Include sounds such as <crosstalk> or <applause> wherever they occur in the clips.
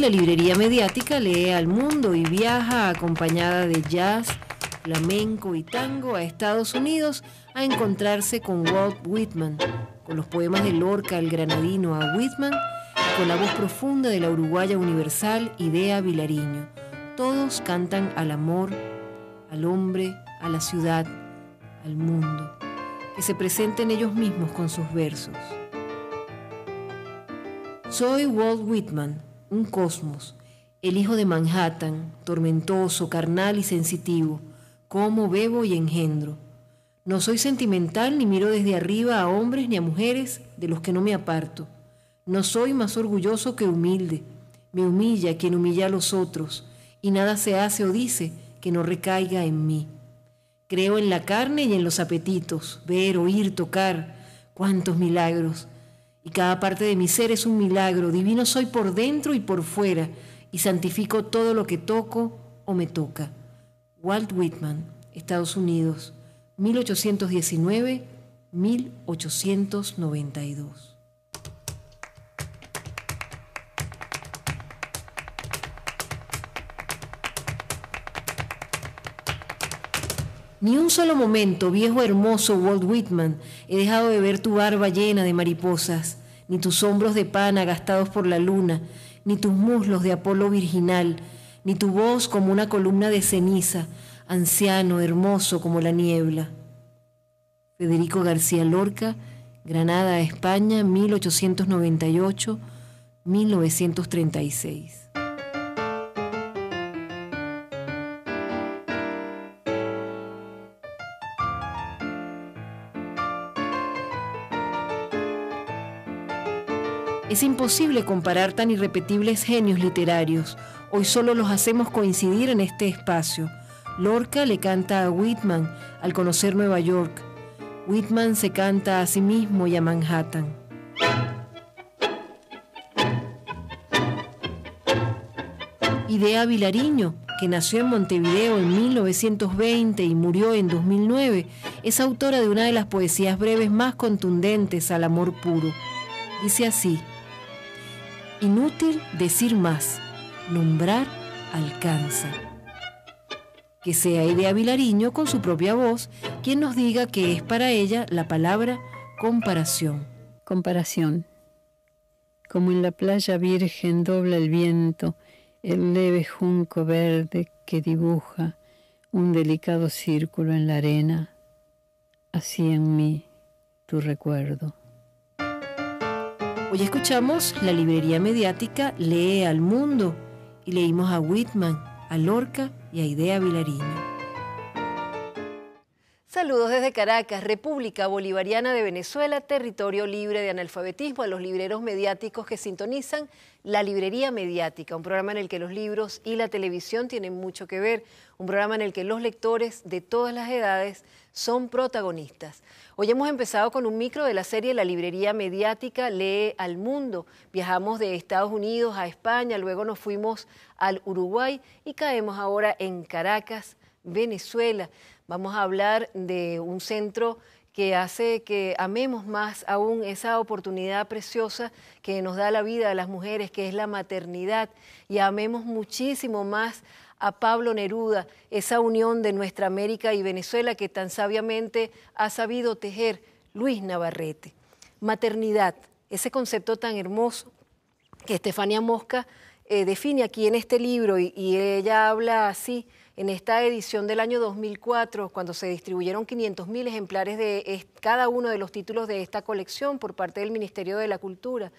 la librería mediática lee al mundo y viaja acompañada de jazz, flamenco y tango a Estados Unidos a encontrarse con Walt Whitman, con los poemas de Lorca, el granadino a Whitman, con la voz profunda de la uruguaya universal Idea Vilariño. Todos cantan al amor, al hombre, a la ciudad, al mundo, que se presenten ellos mismos con sus versos. Soy Walt Whitman, un cosmos, el hijo de Manhattan, tormentoso, carnal y sensitivo, como bebo y engendro. No soy sentimental ni miro desde arriba a hombres ni a mujeres de los que no me aparto. No soy más orgulloso que humilde. Me humilla quien humilla a los otros, y nada se hace o dice que no recaiga en mí. Creo en la carne y en los apetitos, ver, oír, tocar, cuántos milagros y cada parte de mi ser es un milagro. Divino soy por dentro y por fuera, y santifico todo lo que toco o me toca. Walt Whitman, Estados Unidos, 1819-1892. Ni un solo momento, viejo hermoso Walt Whitman, he dejado de ver tu barba llena de mariposas, ni tus hombros de pana gastados por la luna, ni tus muslos de Apolo virginal, ni tu voz como una columna de ceniza, anciano, hermoso como la niebla. Federico García Lorca, Granada, España, 1898-1936. Es imposible comparar tan irrepetibles genios literarios. Hoy solo los hacemos coincidir en este espacio. Lorca le canta a Whitman al conocer Nueva York. Whitman se canta a sí mismo y a Manhattan. Idea Vilariño, que nació en Montevideo en 1920 y murió en 2009, es autora de una de las poesías breves más contundentes al amor puro. Dice así, Inútil decir más, nombrar alcanza. Que sea Idea Vilariño con su propia voz quien nos diga que es para ella la palabra comparación. Comparación. Como en la playa virgen dobla el viento el leve junco verde que dibuja un delicado círculo en la arena, así en mí tu recuerdo. Hoy escuchamos La Librería Mediática Lee al Mundo y leímos a Whitman, a Lorca y a Idea Vilariño. Saludos desde Caracas, República Bolivariana de Venezuela, territorio libre de analfabetismo, a los libreros mediáticos que sintonizan la Librería Mediática, un programa en el que los libros y la televisión tienen mucho que ver, un programa en el que los lectores de todas las edades son protagonistas. Hoy hemos empezado con un micro de la serie La librería mediática lee al mundo. Viajamos de Estados Unidos a España, luego nos fuimos al Uruguay y caemos ahora en Caracas, Venezuela. Vamos a hablar de un centro que hace que amemos más aún esa oportunidad preciosa que nos da la vida a las mujeres, que es la maternidad, y amemos muchísimo más a Pablo Neruda, esa unión de nuestra América y Venezuela que tan sabiamente ha sabido tejer Luis Navarrete. Maternidad, ese concepto tan hermoso que Estefania Mosca eh, define aquí en este libro y, y ella habla así en esta edición del año 2004, cuando se distribuyeron 500.000 ejemplares de cada uno de los títulos de esta colección por parte del Ministerio de la Cultura.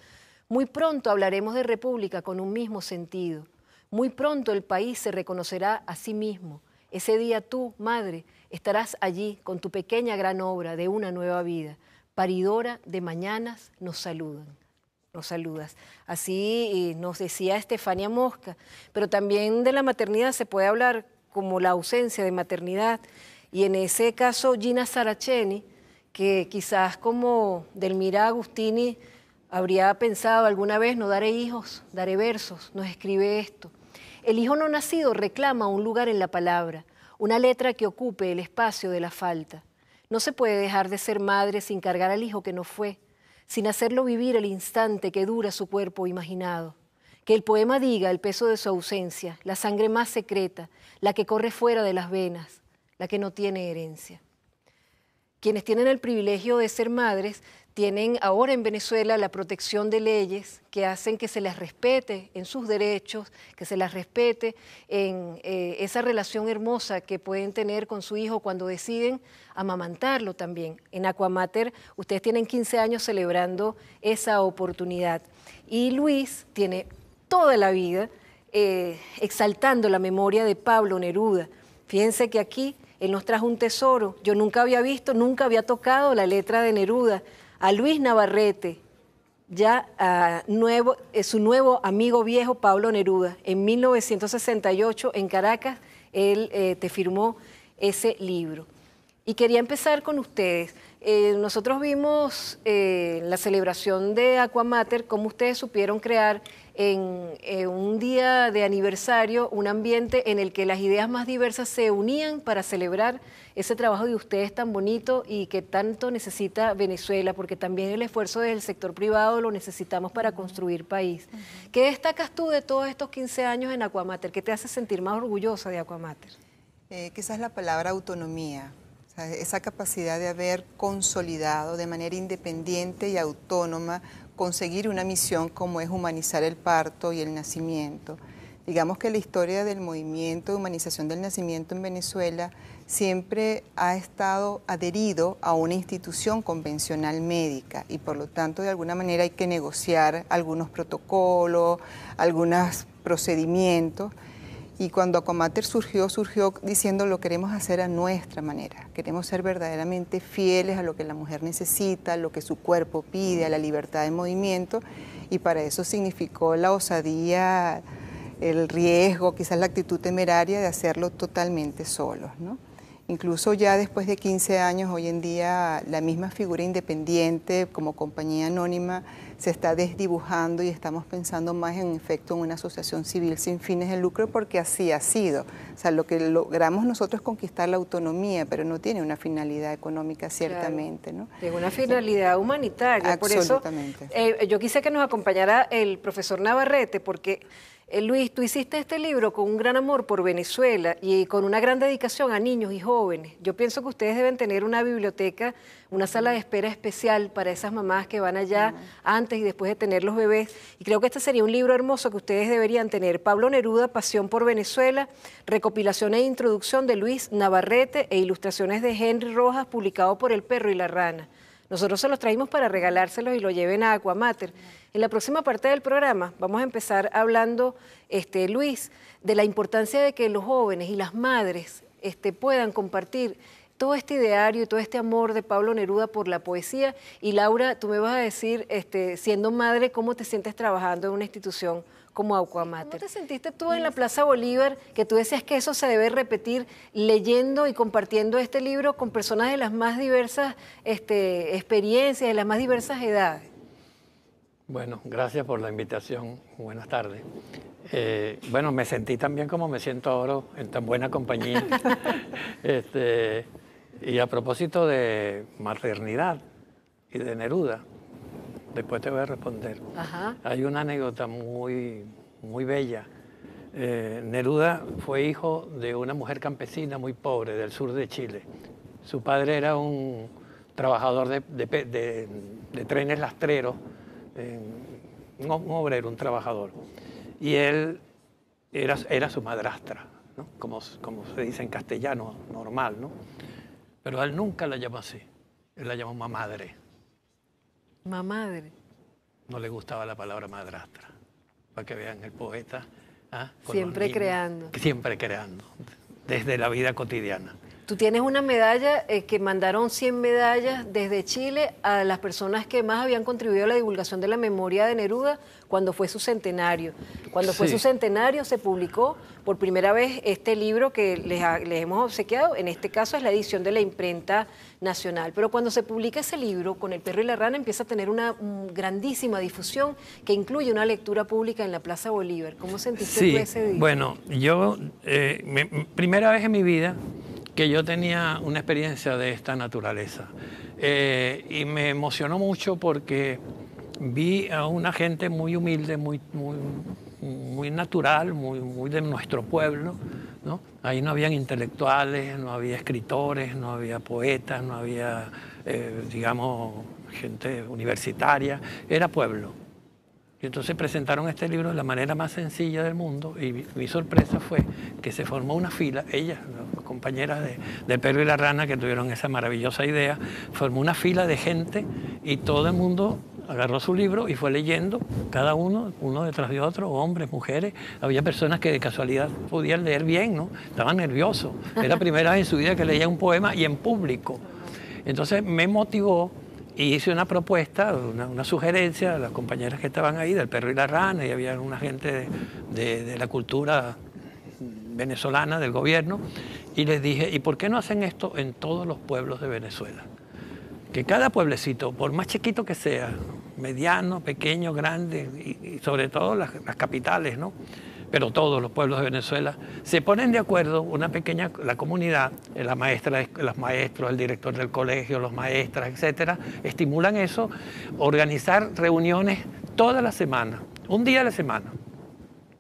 Muy pronto hablaremos de República con un mismo sentido. Muy pronto el país se reconocerá a sí mismo. Ese día tú, madre, estarás allí con tu pequeña gran obra de una nueva vida. Paridora de mañanas nos saludan. Nos saludas. Así nos decía Estefania Mosca. Pero también de la maternidad se puede hablar como la ausencia de maternidad. Y en ese caso, Gina Saraceni, que quizás como Delmira Agustini habría pensado alguna vez, no daré hijos, daré versos, nos escribe esto. El hijo no nacido reclama un lugar en la palabra, una letra que ocupe el espacio de la falta. No se puede dejar de ser madre sin cargar al hijo que no fue, sin hacerlo vivir el instante que dura su cuerpo imaginado. Que el poema diga el peso de su ausencia, la sangre más secreta, la que corre fuera de las venas, la que no tiene herencia quienes tienen el privilegio de ser madres tienen ahora en Venezuela la protección de leyes que hacen que se les respete en sus derechos, que se las respete en eh, esa relación hermosa que pueden tener con su hijo cuando deciden amamantarlo también. En Aquamater ustedes tienen 15 años celebrando esa oportunidad. Y Luis tiene toda la vida eh, exaltando la memoria de Pablo Neruda. Fíjense que aquí él nos trajo un tesoro. Yo nunca había visto, nunca había tocado la letra de Neruda. A Luis Navarrete, ya a ah, eh, su nuevo amigo viejo Pablo Neruda, en 1968 en Caracas, él eh, te firmó ese libro. Y quería empezar con ustedes. Eh, nosotros vimos la celebración de Aquamater, cómo ustedes supieron crear en, eh, un día de aniversario, un ambiente en el que las ideas más diversas se unían para celebrar ese trabajo de ustedes tan bonito y que tanto necesita Venezuela, porque también el esfuerzo del sector privado lo necesitamos para construir país. ¿Qué destacas tú de todos estos 15 años en Aquamater? ¿Qué te hace sentir más orgullosa de Aquamater? Eh, quizás la palabra autonomía, esa capacidad de haber consolidado de manera independiente y autónoma conseguir una misión como es humanizar el parto y el nacimiento. Digamos que la historia del movimiento de humanización del nacimiento en Venezuela siempre ha estado adherido a una institución convencional médica y por lo tanto de alguna manera hay que negociar algunos protocolos, algunos procedimientos y cuando Acomater surgió, surgió diciendo lo queremos hacer a nuestra manera. Queremos ser verdaderamente fieles a lo que la mujer necesita, a lo que su cuerpo pide, a la libertad de movimiento. Y para eso significó la osadía, el riesgo, quizás la actitud temeraria de hacerlo totalmente solos. ¿no? Incluso ya después de 15 años, hoy en día la misma figura independiente como compañía anónima se está desdibujando y estamos pensando más en efecto en una asociación civil sin fines de lucro porque así ha sido. O sea, lo que logramos nosotros es conquistar la autonomía, pero no tiene una finalidad económica ciertamente. ¿no? Tiene una finalidad humanitaria. Por eso, eh, yo quise que nos acompañara el profesor Navarrete porque eh, Luis, tú hiciste este libro con un gran amor por Venezuela y con una gran dedicación a niños y jóvenes. Yo pienso que ustedes deben tener una biblioteca, una sala de espera especial para esas mamás que van allá antes y después de tener los bebés. Y creo que este sería un libro hermoso que ustedes deberían tener. Pablo Neruda, Pasión por Venezuela, recopilación e introducción de Luis Navarrete e ilustraciones de Henry Rojas, publicado por El Perro y la Rana. Nosotros se los traímos para regalárselos y lo lleven a Aquamater. En la próxima parte del programa vamos a empezar hablando, este, Luis, de la importancia de que los jóvenes y las madres este, puedan compartir todo este ideario y todo este amor de Pablo Neruda por la poesía. Y Laura, tú me vas a decir, este, siendo madre, cómo te sientes trabajando en una institución como ¿Cómo te sentiste tú en la Plaza Bolívar que tú decías que eso se debe repetir leyendo y compartiendo este libro con personas de las más diversas este, experiencias, de las más diversas edades? Bueno, gracias por la invitación. Buenas tardes. Eh, bueno, me sentí también como me siento ahora en tan buena compañía. <laughs> Este, y a propósito de maternidad y de Neruda, después te voy a responder. Hay una anécdota muy, muy bella. Eh, Neruda fue hijo de una mujer campesina muy pobre del sur de Chile. Su padre era un trabajador de, trenes lastreros, un, obrero, un trabajador. Y él era, su madrastra, como, se dice en castellano normal, ¿no? Pero él nunca la llamó así, él la llamó madre. Mamadre. No le gustaba la palabra madrastra. Para que vean el poeta. ¿ah? Siempre creando. Siempre creando. Desde la vida cotidiana. Tú tienes una medalla eh, que mandaron 100 medallas desde Chile a las personas que más habían contribuido a la divulgación de la memoria de Neruda cuando fue su centenario. Cuando fue su centenario se publicó por primera vez este libro que les, hemos obsequiado, en este caso es la edición de la imprenta nacional. Pero cuando se publica ese libro, con El perro y la rana, empieza a tener una mm, grandísima difusión que incluye una lectura pública en la Plaza Bolívar. ¿Cómo sentiste tú ese día? Bueno, yo, eh, primera vez en mi vida que yo tenía una experiencia de esta naturaleza. Eh, y me emocionó mucho porque vi a una gente muy humilde, muy, muy, muy natural, muy, muy de nuestro pueblo. ¿no? Ahí no habían intelectuales, no había escritores, no había poetas, no había, eh, digamos, gente universitaria, era pueblo. Y entonces presentaron este libro de la manera más sencilla del mundo y mi, sorpresa fue que se formó una fila, ella compañeras de, Perro y la Rana que tuvieron esa maravillosa idea, formó una fila de gente y todo el mundo agarró su libro y fue leyendo, cada uno, uno detrás de otro, hombres, mujeres. Había personas que de casualidad podían leer bien, ¿no? Estaban nerviosos. Era la primera vez en su vida que leía un poema y en público. Entonces me motivó y hice una propuesta, una, sugerencia a las compañeras que estaban ahí, del perro y la rana, y había una gente de, de la cultura venezolana, del gobierno, y les dije, ¿y por qué no hacen esto en todos los pueblos de Venezuela? Que cada pueblecito, por más chiquito que sea, mediano, pequeño, grande, y, sobre todo las, capitales, ¿no? pero todos los pueblos de Venezuela, se ponen de acuerdo una pequeña, la comunidad, eh, la maestra, los maestros, el director del colegio, los maestras, etcétera, estimulan eso, organizar reuniones toda la semana, un día a la semana.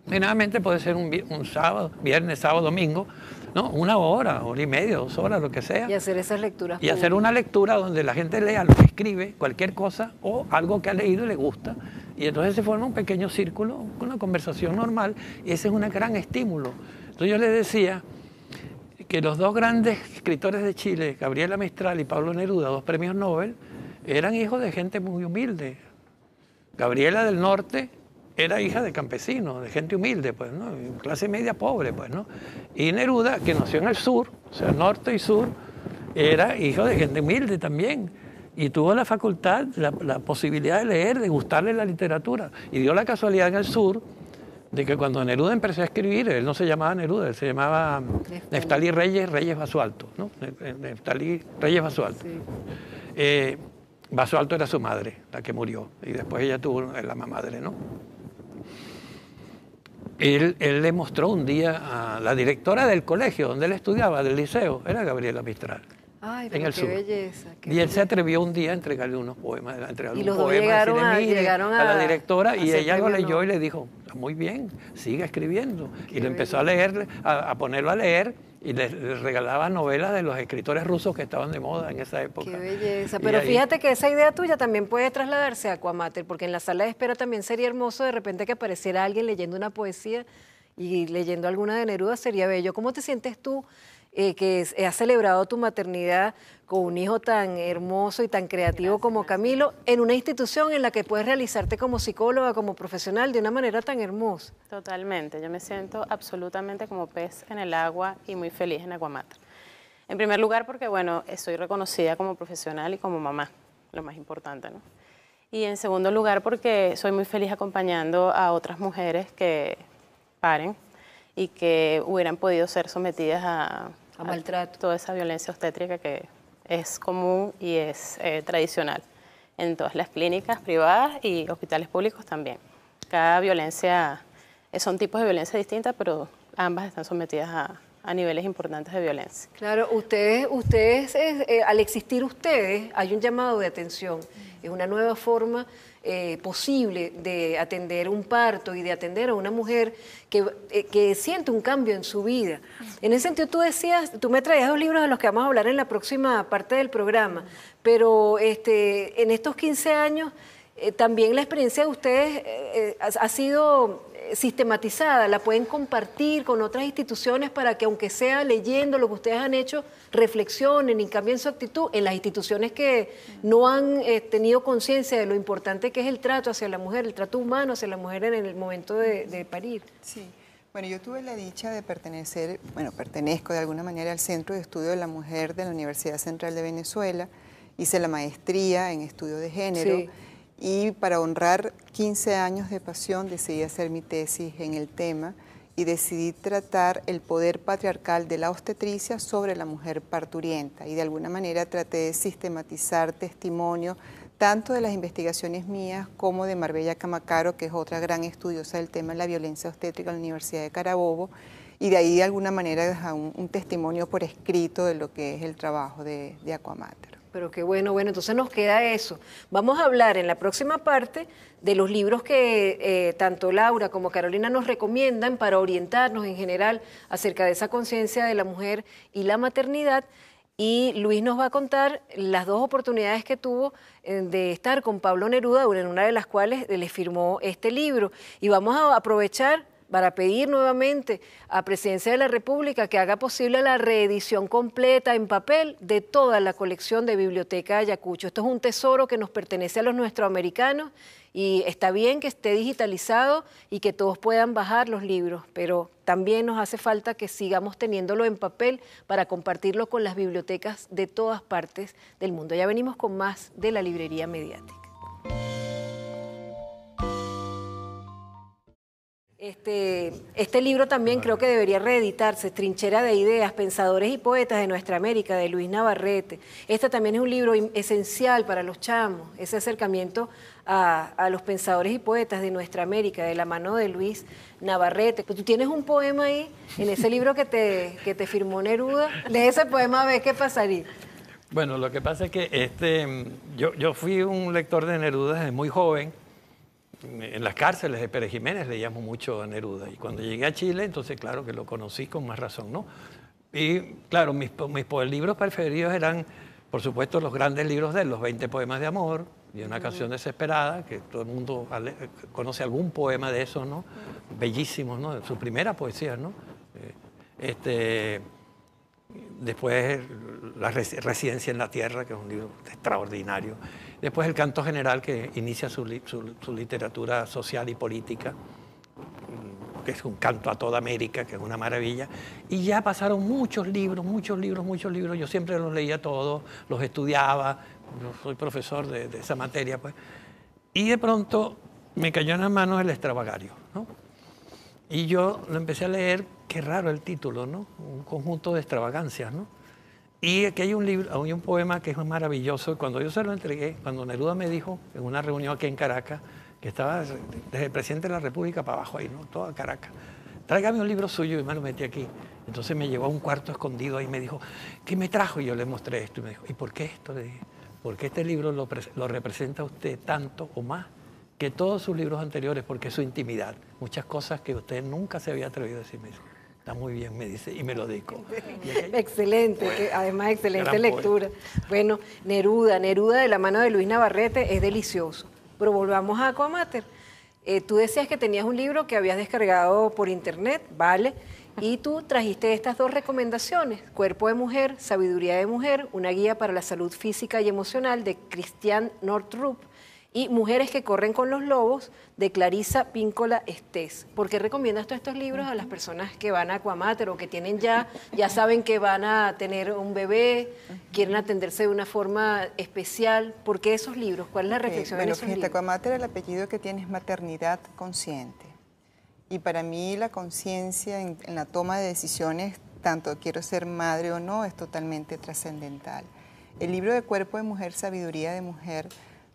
Generalmente puede ser un sábado, viernes, sábado, domingo, no, una hora, hora y media, dos horas, lo que sea. Y hacer esas lecturas. Y hacer una lectura donde la gente lea lo que escribe, cualquier cosa, o algo que ha leído y le gusta. Y entonces se forma un pequeño círculo, una conversación normal, y ese es un gran estímulo. Entonces yo le decía que los dos grandes escritores de Chile, Gabriela Mistral y Pablo Neruda, dos premios Nobel, eran hijos de gente muy humilde. Gabriela del Norte era hija de campesinos, de gente humilde, pues, ¿no? clase media pobre, pues, ¿no? Y Neruda, que nació en el sur, o sea, norte y sur, era hijo de gente humilde también. Y tuvo la facultad, la, posibilidad de leer, de gustarle la literatura. Y dio la casualidad en el sur de que cuando Neruda empezó a escribir, él no se llamaba Neruda, él se llamaba ...Neftali Reyes, Reyes Basualto, ¿no? Eh, Reyes Basualto. Eh, Basualto era su madre, la que murió, y después ella tuvo la mamadre, ¿no? él, le mostró un día a la directora del colegio donde él estudiaba, del liceo, era Gabriela Mistral. Ay, qué Belleza, y él se atrevió un día a entregarle unos poemas, a entregarle un poema, a, la directora y ella lo leyó y le dijo, muy bien, siga escribiendo. y lo empezó a leer, a, ponerlo a leer y le, regalaba novelas de los escritores rusos que estaban de moda en esa época. Qué belleza. Pero fíjate que esa idea tuya también puede trasladarse a Cuamater, porque en la sala de espera también sería hermoso de repente que apareciera alguien leyendo una poesía y leyendo alguna de Neruda sería bello. ¿Cómo te sientes tú? Eh, que eh, has celebrado tu maternidad con un hijo tan hermoso y tan creativo como Camilo, en una institución en la que puedes realizarte como psicóloga, como profesional, de una manera tan hermosa. Totalmente, yo me siento absolutamente como pez en el agua y muy feliz en Aguamata En primer lugar, porque bueno, estoy reconocida como profesional y como mamá, lo más importante, ¿no? Y en segundo lugar, porque soy muy feliz acompañando a otras mujeres que paren y que hubieran podido ser sometidas a a, maltrato. Toda esa violencia obstétrica que es común y es eh, tradicional en todas las clínicas privadas y hospitales públicos también. Cada violencia, eh, son tipos de violencia distintas, pero ambas están sometidas a, a niveles importantes de violencia. Claro, ustedes, ustedes eh, al existir ustedes, hay un llamado de atención. Es una nueva forma eh, posible de atender un parto y de atender a una mujer eh, que, siente un cambio en su vida. En ese sentido, tú decías, tú me traías dos libros de los que vamos a hablar en la próxima parte del programa, pero este, en estos 15 años también la experiencia de ustedes ha sido sistematizada, la pueden compartir con otras instituciones para que aunque sea leyendo lo que ustedes han hecho, reflexionen y cambien su actitud en las instituciones que no han eh, tenido conciencia de lo importante que es el trato hacia la mujer, el trato humano hacia la mujer en el momento de, parir. Sí. Bueno, yo tuve la dicha de pertenecer, bueno, pertenezco de alguna manera al Centro de Estudio de la Mujer de la Universidad Central de Venezuela, hice la maestría en estudio de género. Sí y para honrar 15 años de pasión decidí hacer mi tesis en el tema y decidí tratar el poder patriarcal de la obstetricia sobre la mujer parturienta y de alguna manera traté de sistematizar testimonio tanto de las investigaciones mías como de Marbella Camacaro, que es otra gran estudiosa del tema de la violencia obstétrica en la Universidad de Carabobo, y de ahí de alguna manera dejar un, testimonio por escrito de lo que es el trabajo de, de pero qué bueno, bueno, entonces nos queda eso. Vamos a hablar en la próxima parte de los libros que eh, tanto Laura como Carolina nos recomiendan para orientarnos en general acerca de esa conciencia de la mujer y la maternidad. Y Luis nos va a contar las dos oportunidades que tuvo eh, de estar con Pablo Neruda, en una de las cuales le firmó este libro. Y vamos a aprovechar para pedir nuevamente a Presidencia de la República que haga posible la reedición completa en papel de toda la colección de Biblioteca Ayacucho. Esto es un tesoro que nos pertenece a los nuestroamericanos y está bien que esté digitalizado y que todos puedan bajar los libros, pero también nos hace falta que sigamos teniéndolo en papel para compartirlo con las bibliotecas de todas partes del mundo. Ya venimos con más de la librería mediática. Este, este libro también creo que debería reeditarse, Trinchera de Ideas, Pensadores y Poetas de Nuestra América, de Luis Navarrete. Este también es un libro esencial para los chamos, ese acercamiento a, los pensadores y poetas de nuestra América, de la mano de Luis Navarrete. Pues tú tienes un poema ahí, en ese libro que te, que te firmó Neruda, De ese poema a ver qué pasaría. Bueno, lo que pasa es que este, yo, yo fui un lector de Neruda desde muy joven en las cárceles de Pérez Jiménez leíamos mucho a Neruda. Y cuando llegué a Chile, entonces claro que lo conocí con más razón, ¿no? Y claro, mis, mis libros preferidos eran, por supuesto, los grandes libros de él, los 20 poemas de amor y una canción desesperada, que todo el mundo conoce algún poema de esos, ¿no? Bellísimos, ¿no? Su primera poesía, ¿no? Eh, este, después, La Residencia en la Tierra, que es un libro extraordinario. Después el canto general que inicia su, literatura social y política, mm, que es un canto a toda América, que es una maravilla. Y ya pasaron muchos libros, muchos libros, muchos libros. Yo siempre los leía todos, los estudiaba. soy profesor de, de esa materia, pues. Y de pronto me cayó en las manos el extravagario, ¿no? Y yo lo empecé a leer, qué raro el título, ¿no? Un conjunto de extravagancias, ¿no? Y aquí hay un libro, hay un poema que es maravilloso. Cuando yo se lo entregué, cuando Neruda me dijo en una reunión aquí en Caracas, que estaba desde el presidente de la República para abajo ahí, ¿no? Toda Caracas. Tráigame un libro suyo y me lo metí aquí. Entonces me llevó a un cuarto escondido ahí y me dijo, ¿qué me trajo? Y yo le mostré esto y me dijo, ¿y por qué esto? Le dije, porque este libro lo, representa a usted tanto o más que todos sus libros anteriores, porque es su intimidad. Muchas cosas que usted nunca se había atrevido a decirme. Está muy bien, me dice, y me lo dedico. <laughs> excelente, además excelente lectura. Bueno, Neruda, Neruda de la mano de Luis Navarrete es delicioso. Pero volvamos a Aquamater. Eh, tú decías que tenías un libro que habías descargado por internet, ¿vale? Y tú trajiste estas dos recomendaciones, Cuerpo de Mujer, Sabiduría de Mujer, una guía para la salud física y emocional de Christian Northrup y Mujeres que corren con los lobos de Clarisa Píncola Estés. ¿Por qué recomiendas todos estos libros a las personas que van a Aquamater o que tienen ya, ya saben que van a tener un bebé, quieren atenderse de una forma especial? ¿Por qué esos libros? ¿Cuál es la reflexión okay, bueno, en el apellido que tiene es maternidad consciente. Y para mí la conciencia en, la toma de decisiones, tanto quiero ser madre o no, es totalmente trascendental. El libro de Cuerpo de Mujer, Sabiduría de Mujer,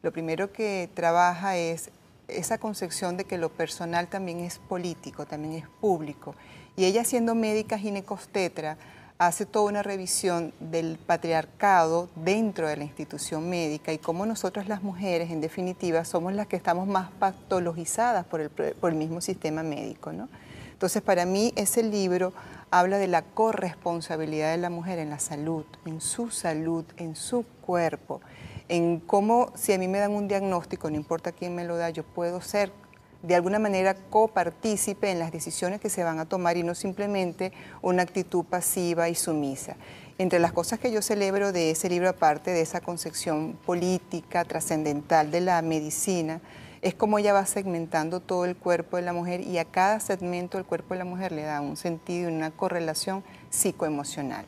lo primero que trabaja es esa concepción de que lo personal también es político, también es público. Y ella siendo médica ginecostetra, hace toda una revisión del patriarcado dentro de la institución médica y cómo nosotros las mujeres, en definitiva, somos las que estamos más patologizadas por el, mismo sistema médico. ¿no? Entonces, para mí, ese libro habla de la corresponsabilidad de la mujer en la salud, en su salud, en su cuerpo en cómo si a mí me dan un diagnóstico, no importa quién me lo da, yo puedo ser de alguna manera copartícipe en las decisiones que se van a tomar y no simplemente una actitud pasiva y sumisa. Entre las cosas que yo celebro de ese libro, aparte de esa concepción política, trascendental de la medicina, es cómo ella va segmentando todo el cuerpo de la mujer y a cada segmento del cuerpo de la mujer le da un sentido y una correlación psicoemocional.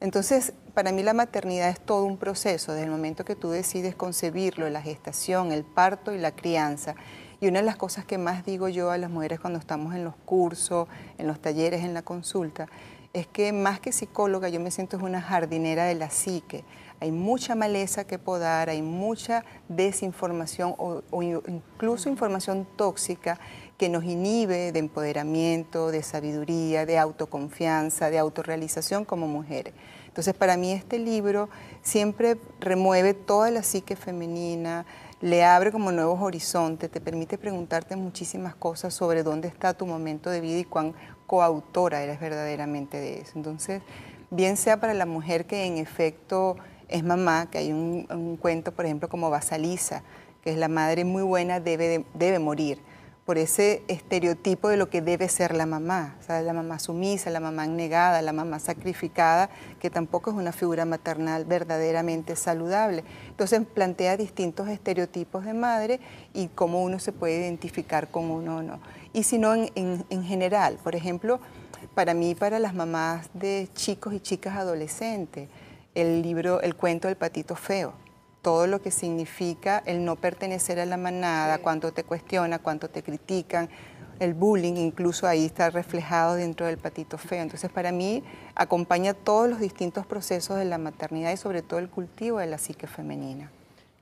Entonces, para mí la maternidad es todo un proceso, desde el momento que tú decides concebirlo, la gestación, el parto y la crianza. Y una de las cosas que más digo yo a las mujeres cuando estamos en los cursos, en los talleres, en la consulta, es que más que psicóloga yo me siento es una jardinera de la psique. Hay mucha maleza que podar, hay mucha desinformación o, o incluso información tóxica que nos inhibe de empoderamiento, de sabiduría, de autoconfianza, de autorrealización como mujeres. Entonces, para mí este libro siempre remueve toda la psique femenina, le abre como nuevos horizontes, te permite preguntarte muchísimas cosas sobre dónde está tu momento de vida y cuán coautora eres verdaderamente de eso. Entonces, bien sea para la mujer que en efecto es mamá, que hay un, cuento, por ejemplo, como Basaliza, que es la madre muy buena, debe morir por ese estereotipo de lo que debe ser la mamá, la mamá sumisa, la mamá negada, la mamá sacrificada, que tampoco es una figura maternal verdaderamente saludable. Entonces plantea distintos estereotipos de madre y cómo uno se puede identificar con uno o no. Y si no, en, en general, por ejemplo, para mí, para las mamás de chicos y chicas adolescentes, el libro, el cuento del patito feo todo lo que significa el no pertenecer a la manada, cuánto te cuestiona, cuánto te critican, el bullying incluso ahí está reflejado dentro del patito feo. Entonces para mí acompaña todos los distintos procesos de la maternidad y sobre todo el cultivo de la psique femenina.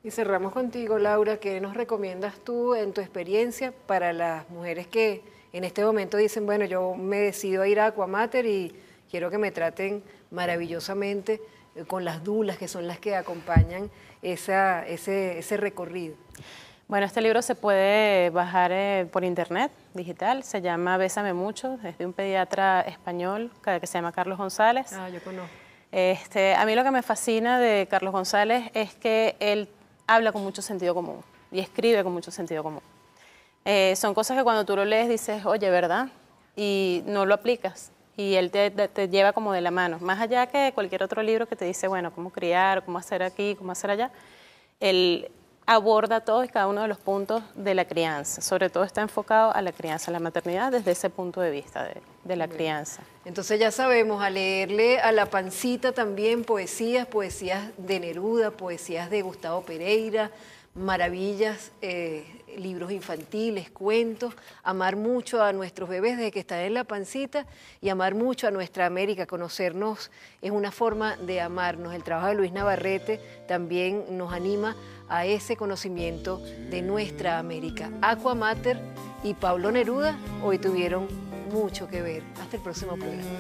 Y cerramos contigo, Laura, ¿qué nos recomiendas tú en tu experiencia para las mujeres que en este momento dicen, bueno, yo me decido a ir a Aquamater y quiero que me traten maravillosamente? Eh, con las dulas que son las que acompañan ese, recorrido. Bueno, este libro se puede bajar eh, por internet, digital, se llama Bésame Mucho, es de un pediatra español que se llama Carlos González. Ah, yo conozco. Este, a mí lo que me fascina de Carlos González es que él habla con mucho sentido común y escribe con mucho sentido común. Eh, son cosas que cuando tú lo lees dices, oye, ¿verdad? Y no lo aplicas y él te, lleva como de la mano. Más allá que cualquier otro libro que te dice, bueno, cómo criar, cómo hacer aquí, cómo hacer allá, él aborda todos y cada uno de los puntos de la crianza. Sobre todo está enfocado a la crianza, a la maternidad, desde ese punto de vista de, la crianza. Entonces ya sabemos, a leerle a la pancita también poesías, poesías de Neruda, poesías de Gustavo Pereira, maravillas, eh, libros infantiles, cuentos, amar mucho a nuestros bebés desde que están en la pancita y amar mucho a nuestra América, conocernos es una forma de amarnos. El trabajo de Luis Navarrete también nos anima a ese conocimiento de nuestra América. Aquamater y Pablo Neruda hoy tuvieron mucho que ver. Hasta el próximo programa.